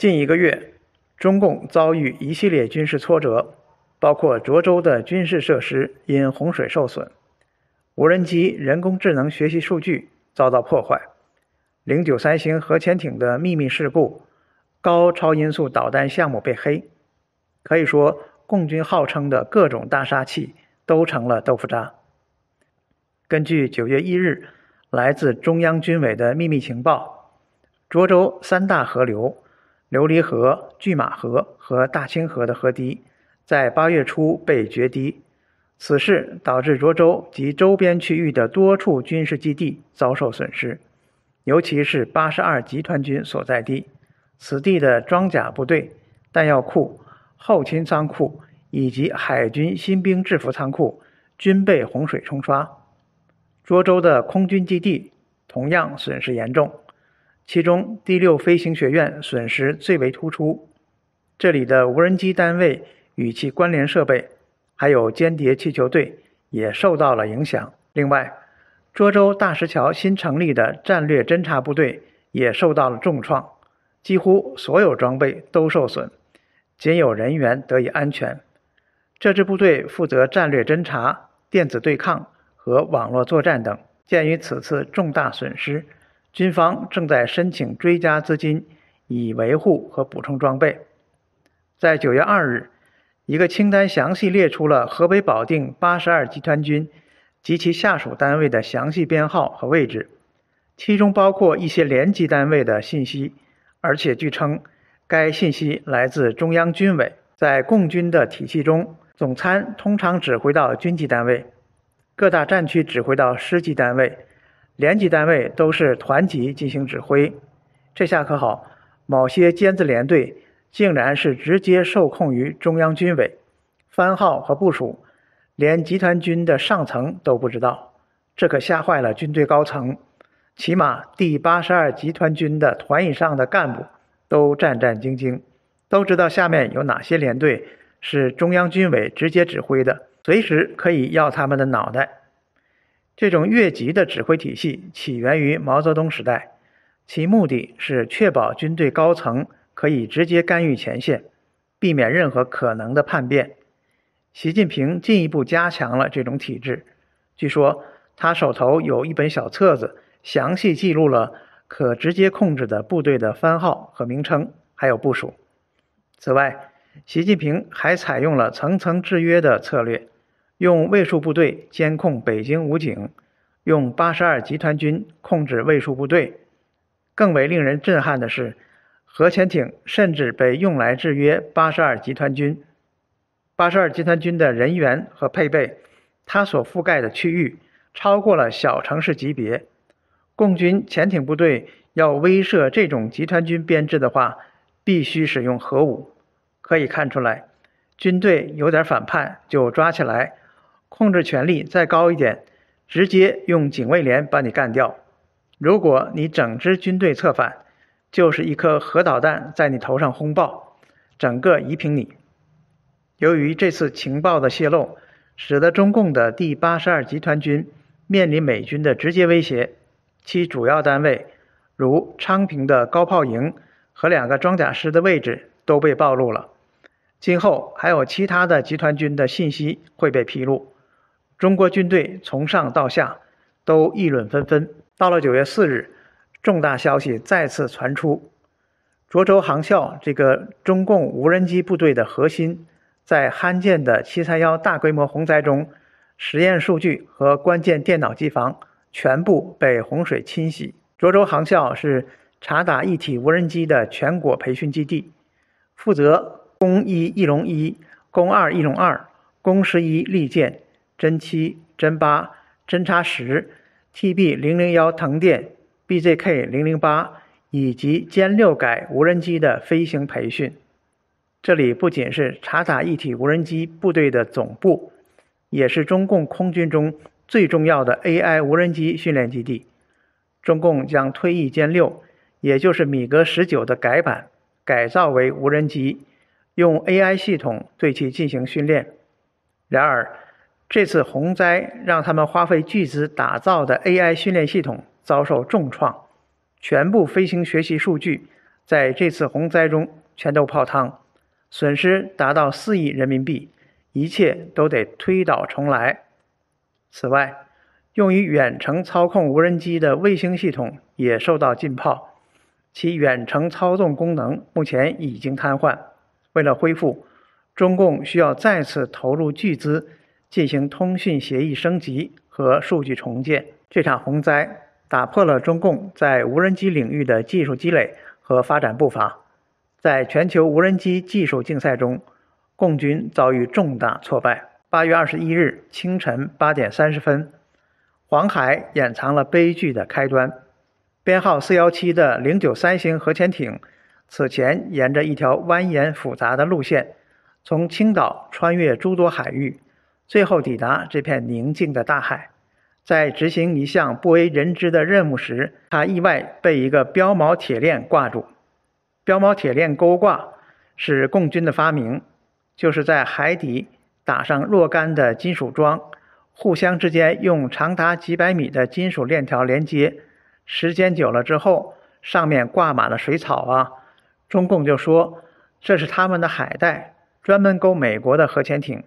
近一个月，中共遭遇一系列军事挫折，包括涿州的军事设施因洪水受损，无人机人工智能学习数据遭到破坏，零九三型核潜艇的秘密事故，高超音速导弹项目被黑。可以说，共军号称的各种大杀器都成了豆腐渣。根据九月一日来自中央军委的秘密情报，涿州三大河流。琉璃河、拒马河和大清河的河堤在八月初被决堤，此事导致涿州及周边区域的多处军事基地遭受损失，尤其是八十二集团军所在地，此地的装甲部队、弹药库、后勤仓库以及海军新兵制服仓库均被洪水冲刷。涿州的空军基地同样损失严重。其中第六飞行学院损失最为突出，这里的无人机单位与其关联设备，还有间谍气球队也受到了影响。另外，涿州大石桥新成立的战略侦察部队也受到了重创，几乎所有装备都受损，仅有人员得以安全。这支部队负责战略侦察、电子对抗和网络作战等。鉴于此次重大损失。军方正在申请追加资金，以维护和补充装备。在九月二日，一个清单详细列出了河北保定八十二集团军及其下属单位的详细编号和位置，其中包括一些连级单位的信息。而且据称，该信息来自中央军委。在共军的体系中，总参通常指挥到军级单位，各大战区指挥到师级单位。连级单位都是团级进行指挥，这下可好，某些尖子连队竟然是直接受控于中央军委，番号和部署连集团军的上层都不知道，这可吓坏了军队高层。起码第八十二集团军的团以上的干部都战战兢兢，都知道下面有哪些连队是中央军委直接指挥的，随时可以要他们的脑袋。这种越级的指挥体系起源于毛泽东时代，其目的是确保军队高层可以直接干预前线，避免任何可能的叛变。习近平进一步加强了这种体制。据说他手头有一本小册子，详细记录了可直接控制的部队的番号和名称，还有部署。此外，习近平还采用了层层制约的策略。用卫戍部队监控北京武警，用八十二集团军控制卫戍部队。更为令人震撼的是，核潜艇甚至被用来制约八十二集团军。八十二集团军的人员和配备，它所覆盖的区域超过了小城市级别。共军潜艇部队要威慑这种集团军编制的话，必须使用核武。可以看出来，军队有点反叛，就抓起来。控制权力再高一点，直接用警卫连把你干掉。如果你整支军队策反，就是一颗核导弹在你头上轰爆，整个夷平你。由于这次情报的泄露，使得中共的第八十二集团军面临美军的直接威胁，其主要单位如昌平的高炮营和两个装甲师的位置都被暴露了。今后还有其他的集团军的信息会被披露。中国军队从上到下都议论纷纷。到了九月四日，重大消息再次传出：涿州航校这个中共无人机部队的核心，在罕见的七三幺大规模洪灾中，实验数据和关键电脑机房全部被洪水侵袭。涿州航校是察打一体无人机的全国培训基地，负责工一翼龙一、工二翼龙二、工十一利剑。侦七、侦八、侦察十、T B 零零幺腾电、B Z K 零零八以及歼六改无人机的飞行培训。这里不仅是察打一体无人机部队的总部，也是中共空军中最重要的 AI 无人机训练基地。中共将退役歼六，也就是米格十九的改版改造为无人机，用 AI 系统对其进行训练。然而，这次洪灾让他们花费巨资打造的 AI 训练系统遭受重创，全部飞行学习数据在这次洪灾中全都泡汤，损失达到四亿人民币，一切都得推倒重来。此外，用于远程操控无人机的卫星系统也受到浸泡，其远程操纵功能目前已经瘫痪。为了恢复，中共需要再次投入巨资。进行通讯协议升级和数据重建。这场洪灾打破了中共在无人机领域的技术积累和发展步伐，在全球无人机技术竞赛中，共军遭遇重大挫败。八月二十一日清晨八点三十分，黄海掩藏了悲剧的开端。编号四幺七的零九三型核潜艇，此前沿着一条蜿蜒复杂的路线，从青岛穿越诸多海域。最后抵达这片宁静的大海，在执行一项不为人知的任务时，他意外被一个标毛铁链挂住。标毛铁链勾挂是共军的发明，就是在海底打上若干的金属桩，互相之间用长达几百米的金属链条连接。时间久了之后，上面挂满了水草啊。中共就说这是他们的海带，专门勾美国的核潜艇。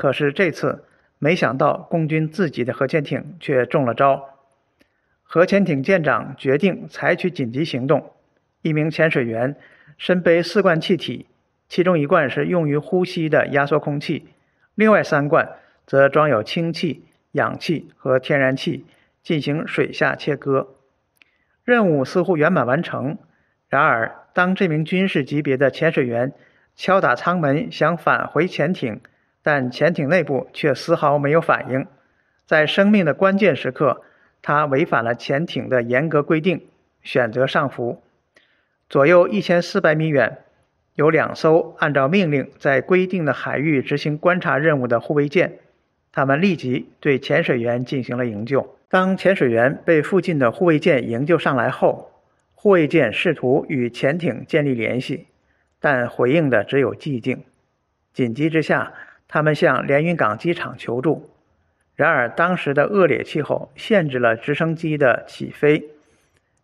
可是这次，没想到，共军自己的核潜艇却中了招。核潜艇舰长决定采取紧急行动。一名潜水员身背四罐气体，其中一罐是用于呼吸的压缩空气，另外三罐则装有氢气、氧气和天然气，进行水下切割。任务似乎圆满完成。然而，当这名军事级别的潜水员敲打舱门，想返回潜艇。但潜艇内部却丝毫没有反应。在生命的关键时刻，他违反了潜艇的严格规定，选择上浮。左右一千四百米远，有两艘按照命令在规定的海域执行观察任务的护卫舰，他们立即对潜水员进行了营救。当潜水员被附近的护卫舰营救上来后，护卫舰试图与潜艇建立联系，但回应的只有寂静。紧急之下。他们向连云港机场求助，然而当时的恶劣气候限制了直升机的起飞。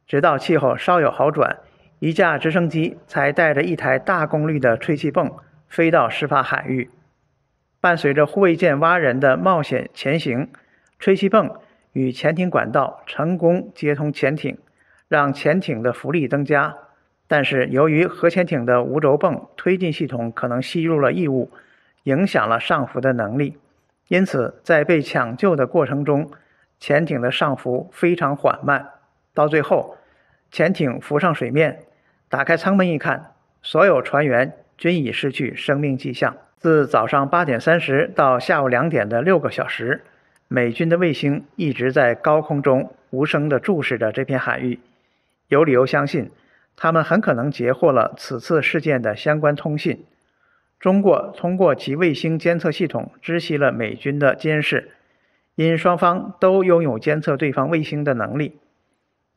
直到气候稍有好转，一架直升机才带着一台大功率的吹气泵飞到事发海域。伴随着护卫舰蛙人的冒险前行，吹气泵与潜艇管道成功接通，潜艇让潜艇的浮力增加。但是由于核潜艇的无轴泵推进系统可能吸入了异物。影响了上浮的能力，因此在被抢救的过程中，潜艇的上浮非常缓慢。到最后，潜艇浮上水面，打开舱门一看，所有船员均已失去生命迹象。自早上八点三十到下午两点的六个小时，美军的卫星一直在高空中无声地注视着这片海域，有理由相信，他们很可能截获了此次事件的相关通信。中国通过其卫星监测系统知悉了美军的监视，因双方都拥有监测对方卫星的能力。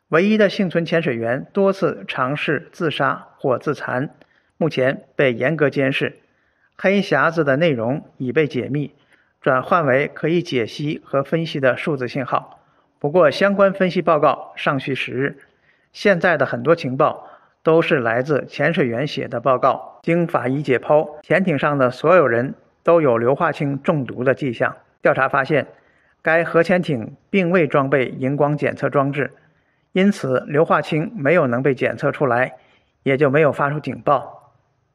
唯一的幸存潜水员多次尝试自杀或自残，目前被严格监视。黑匣子的内容已被解密，转换为可以解析和分析的数字信号。不过，相关分析报告尚需时日。现在的很多情报。都是来自潜水员写的报告。经法医解剖，潜艇上的所有人都有硫化氢中毒的迹象。调查发现，该核潜艇并未装备荧光检测装置，因此硫化氢没有能被检测出来，也就没有发出警报。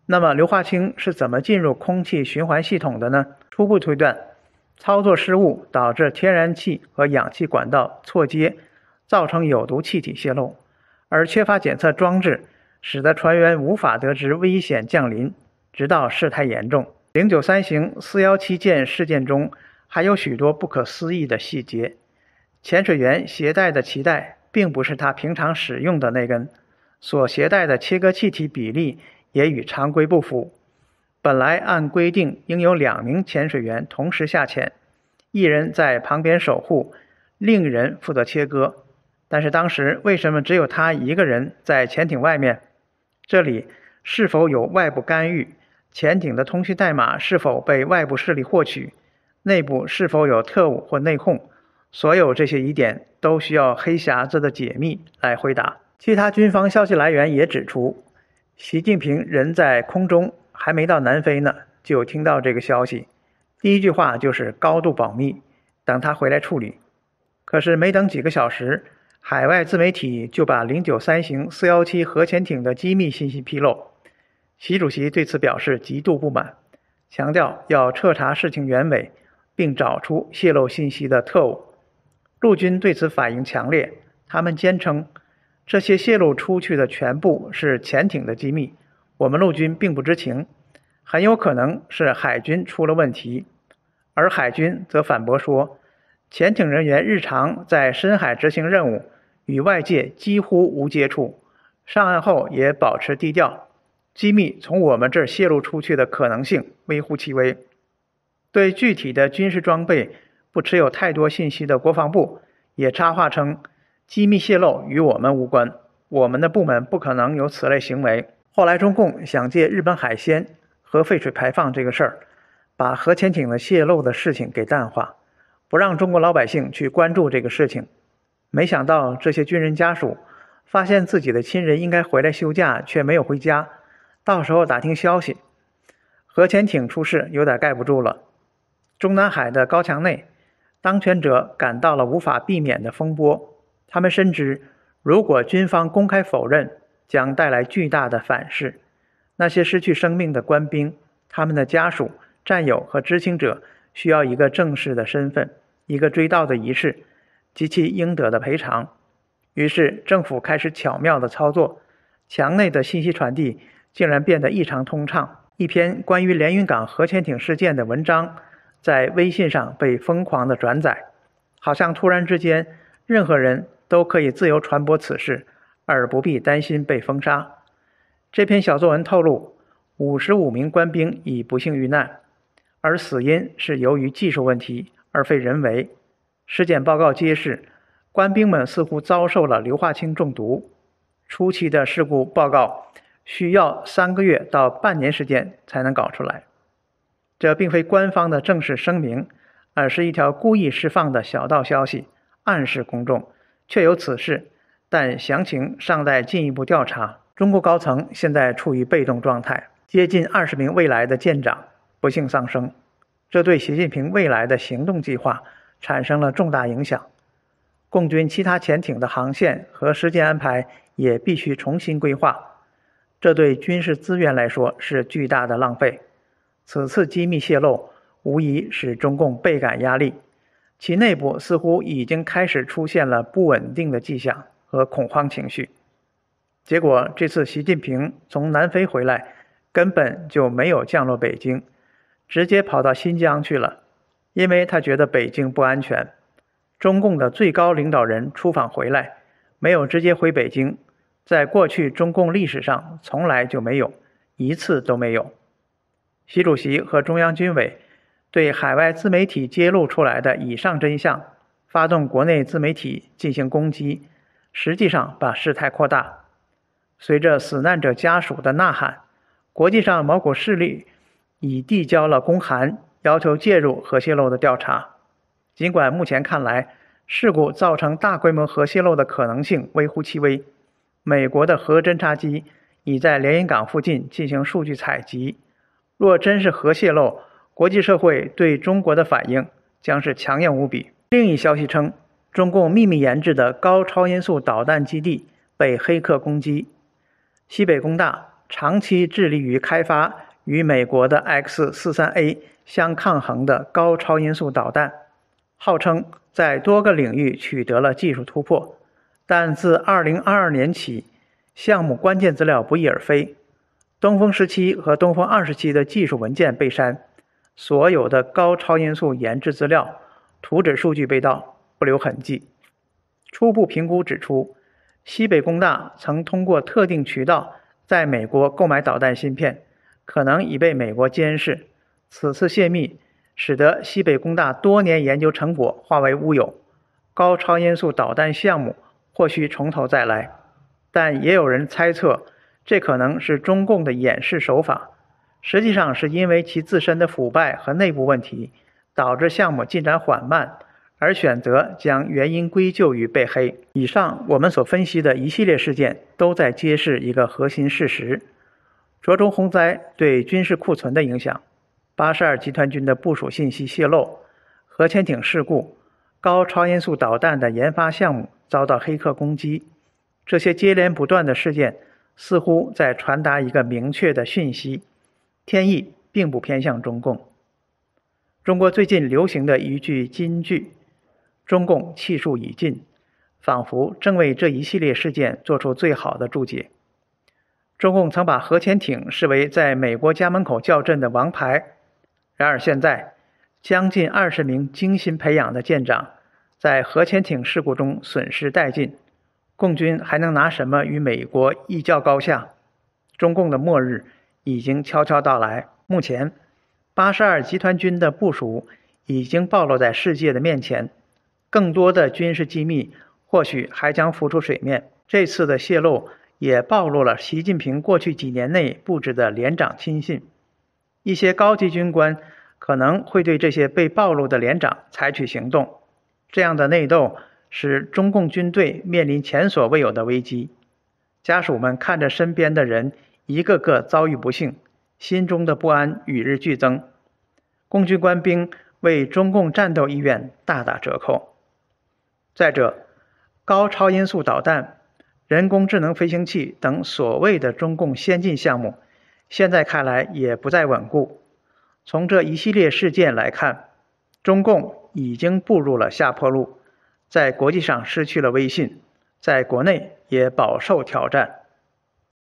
那么，硫化氢是怎么进入空气循环系统的呢？初步推断，操作失误导致天然气和氧气管道错接，造成有毒气体泄漏，而缺乏检测装置。使得船员无法得知危险降临，直到事态严重。零九三型四幺七舰事件中还有许多不可思议的细节：潜水员携带的脐带并不是他平常使用的那根，所携带的切割气体比例也与常规不符。本来按规定应有两名潜水员同时下潜，一人在旁边守护，另一人负责切割。但是当时为什么只有他一个人在潜艇外面？这里是否有外部干预？潜艇的通讯代码是否被外部势力获取？内部是否有特务或内控？所有这些疑点都需要黑匣子的解密来回答。其他军方消息来源也指出，习近平人在空中，还没到南非呢，就听到这个消息。第一句话就是高度保密，等他回来处理。可是没等几个小时。海外自媒体就把零九三型四幺七核潜艇的机密信息披露，习主席对此表示极度不满，强调要彻查事情原委，并找出泄露信息的特务。陆军对此反应强烈，他们坚称这些泄露出去的全部是潜艇的机密，我们陆军并不知情，很有可能是海军出了问题。而海军则反驳说，潜艇人员日常在深海执行任务。与外界几乎无接触，上岸后也保持低调，机密从我们这儿泄露出去的可能性微乎其微。对具体的军事装备不持有太多信息的国防部也插话称，机密泄露与我们无关，我们的部门不可能有此类行为。后来中共想借日本海鲜和废水排放这个事儿，把核潜艇的泄露的事情给淡化，不让中国老百姓去关注这个事情。没想到这些军人家属发现自己的亲人应该回来休假，却没有回家。到时候打听消息，核潜艇出事有点盖不住了。中南海的高墙内，当权者感到了无法避免的风波。他们深知，如果军方公开否认，将带来巨大的反噬。那些失去生命的官兵，他们的家属、战友和知情者，需要一个正式的身份，一个追悼的仪式。及其应得的赔偿，于是政府开始巧妙的操作，墙内的信息传递竟然变得异常通畅。一篇关于连云港核潜艇事件的文章在微信上被疯狂的转载，好像突然之间任何人都可以自由传播此事，而不必担心被封杀。这篇小作文透露，五十五名官兵已不幸遇难，而死因是由于技术问题，而非人为。尸检报告揭示，官兵们似乎遭受了硫化氢中毒。初期的事故报告需要三个月到半年时间才能搞出来。这并非官方的正式声明，而是一条故意释放的小道消息，暗示公众确有此事，但详情尚待进一步调查。中国高层现在处于被动状态。接近二十名未来的舰长不幸丧生，这对习近平未来的行动计划。产生了重大影响，共军其他潜艇的航线和时间安排也必须重新规划，这对军事资源来说是巨大的浪费。此次机密泄露无疑使中共倍感压力，其内部似乎已经开始出现了不稳定的迹象和恐慌情绪。结果，这次习近平从南非回来，根本就没有降落北京，直接跑到新疆去了。因为他觉得北京不安全，中共的最高领导人出访回来没有直接回北京，在过去中共历史上从来就没有一次都没有。习主席和中央军委对海外自媒体揭露出来的以上真相，发动国内自媒体进行攻击，实际上把事态扩大。随着死难者家属的呐喊，国际上某股势力已递交了公函。要求介入核泄漏的调查，尽管目前看来事故造成大规模核泄漏的可能性微乎其微，美国的核侦察机已在连云港附近进行数据采集。若真是核泄漏，国际社会对中国的反应将是强硬无比。另一消息称，中共秘密研制的高超音速导弹基地被黑客攻击。西北工大长期致力于开发与美国的 X 四三 A。相抗衡的高超音速导弹，号称在多个领域取得了技术突破，但自2022年起，项目关键资料不翼而飞，东风十七和东风二十七的技术文件被删，所有的高超音速研制资料、图纸数据被盗，不留痕迹。初步评估指出，西北工大曾通过特定渠道在美国购买导弹芯片，可能已被美国监视。此次泄密使得西北工大多年研究成果化为乌有，高超音速导弹项目或需从头再来。但也有人猜测，这可能是中共的掩饰手法，实际上是因为其自身的腐败和内部问题导致项目进展缓慢，而选择将原因归咎于被黑。以上我们所分析的一系列事件，都在揭示一个核心事实：着中洪灾对军事库存的影响。八十二集团军的部署信息泄露、核潜艇事故、高超音速导弹的研发项目遭到黑客攻击，这些接连不断的事件似乎在传达一个明确的讯息：天意并不偏向中共。中国最近流行的一句金句，“中共气数已尽”，仿佛正为这一系列事件做出最好的注解。中共曾把核潜艇视为在美国家门口叫阵的王牌。然而，现在将近二十名精心培养的舰长在核潜艇事故中损失殆尽，共军还能拿什么与美国一较高下？中共的末日已经悄悄到来。目前，八十二集团军的部署已经暴露在世界的面前，更多的军事机密或许还将浮出水面。这次的泄露也暴露了习近平过去几年内布置的连长亲信。一些高级军官可能会对这些被暴露的连长采取行动，这样的内斗使中共军队面临前所未有的危机。家属们看着身边的人一个个遭遇不幸，心中的不安与日俱增。共军官兵为中共战斗意愿大打折扣。再者，高超音速导弹、人工智能飞行器等所谓的中共先进项目。现在看来也不再稳固。从这一系列事件来看，中共已经步入了下坡路，在国际上失去了威信，在国内也饱受挑战。